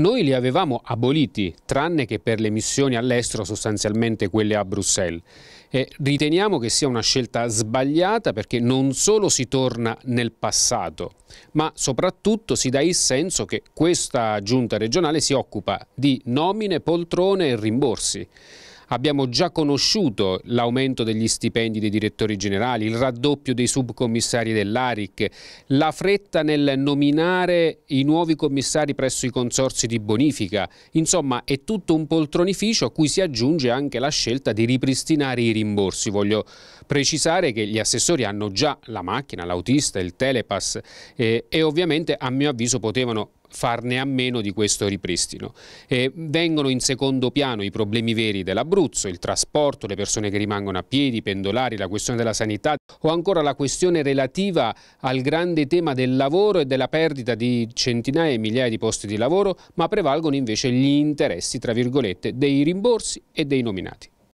Noi li avevamo aboliti, tranne che per le missioni all'estero, sostanzialmente quelle a Bruxelles. E riteniamo che sia una scelta sbagliata perché non solo si torna nel passato, ma soprattutto si dà il senso che questa giunta regionale si occupa di nomine, poltrone e rimborsi abbiamo già conosciuto l'aumento degli stipendi dei direttori generali, il raddoppio dei subcommissari dell'ARIC, la fretta nel nominare i nuovi commissari presso i consorsi di bonifica. Insomma, è tutto un poltronificio a cui si aggiunge anche la scelta di ripristinare i rimborsi. Voglio precisare che gli assessori hanno già la macchina, l'autista, il telepass eh, e ovviamente a mio avviso potevano farne a meno di questo ripristino. E vengono in secondo piano i problemi veri dell'Abruzzo, il trasporto, le persone che rimangono a piedi, i pendolari, la questione della sanità o ancora la questione relativa al grande tema del lavoro e della perdita di centinaia e migliaia di posti di lavoro, ma prevalgono invece gli interessi, tra virgolette, dei rimborsi e dei nominati.